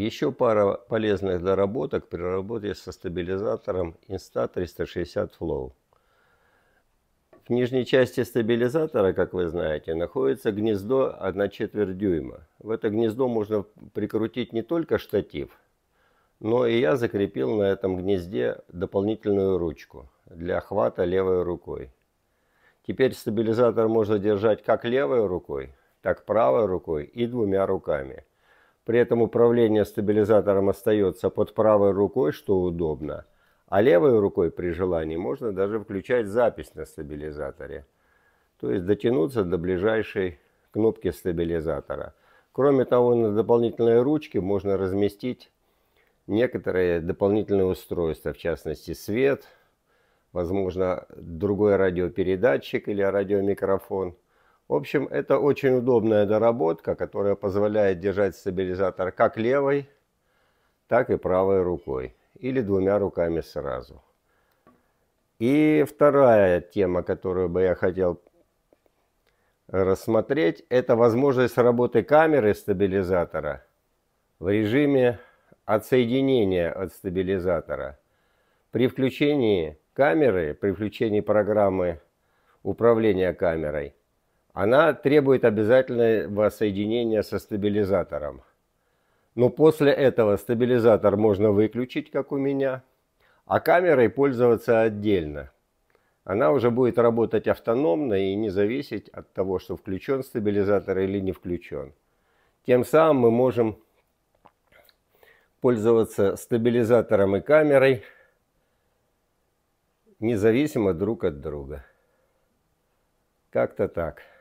Еще пара полезных доработок при работе со стабилизатором Insta 360 Flow. В нижней части стабилизатора, как вы знаете, находится гнездо 1 четверть дюйма. В это гнездо можно прикрутить не только штатив, но и я закрепил на этом гнезде дополнительную ручку для охвата левой рукой. Теперь стабилизатор можно держать как левой рукой, так правой рукой и двумя руками – при этом управление стабилизатором остается под правой рукой, что удобно, а левой рукой при желании можно даже включать запись на стабилизаторе, то есть дотянуться до ближайшей кнопки стабилизатора. Кроме того, на дополнительной ручке можно разместить некоторые дополнительные устройства, в частности свет, возможно, другой радиопередатчик или радиомикрофон – в общем, это очень удобная доработка, которая позволяет держать стабилизатор как левой, так и правой рукой. Или двумя руками сразу. И вторая тема, которую бы я хотел рассмотреть, это возможность работы камеры стабилизатора в режиме отсоединения от стабилизатора. При включении камеры, при включении программы управления камерой, она требует обязательного соединения со стабилизатором. Но после этого стабилизатор можно выключить, как у меня, а камерой пользоваться отдельно. Она уже будет работать автономно и не зависеть от того, что включен стабилизатор или не включен. Тем самым мы можем пользоваться стабилизатором и камерой независимо друг от друга. Как-то так.